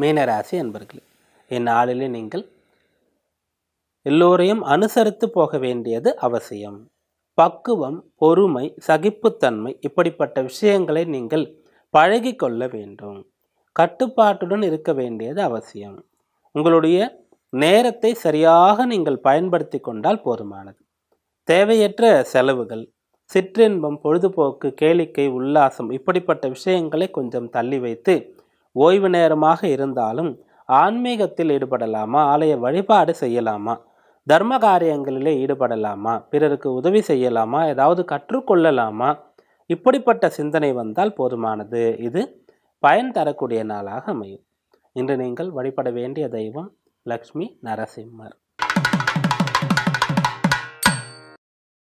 மீனராசி அன்பர்களே இந்நாளிலே நீங்கள் எல்லோரையும் அனுசரித்து போக வேண்டியது அவசியம் பக்குவம் பொறுமை சகிப்புத்தன்மை இப்படிப்பட்ட விஷயங்களை நீங்கள் பழகி கொள்ள வேண்டும் கட்டுப்பாட்டுடன் இருக்க வேண்டியது அவசியம் உங்களுடைய நேரத்தை சரியாக நீங்கள் பயன்படுத்தி கொண்டால் போதுமானது தேவையற்ற செலவுகள் சிற்றின்பம் பொழுதுபோக்கு கேளிக்கை உல்லாசம் இப்படிப்பட்ட விஷயங்களை கொஞ்சம் தள்ளி வைத்து ஓய்வு நேரமாக இருந்தாலும் ஆன்மீகத்தில் ஈடுபடலாமா ஆலய வழிபாடு செய்யலாமா தர்ம காரியங்களிலே ஈடுபடலாமா பிறருக்கு உதவி செய்யலாமா ஏதாவது கற்றுக்கொள்ளலாமா இப்படிப்பட்ட சிந்தனை வந்தால் போதுமானது இது பயன் தரக்கூடிய நாளாக அமையும் இன்று நீங்கள் வழிபட வேண்டிய தெய்வம் லக்ஷ்மி நரசிம்மர்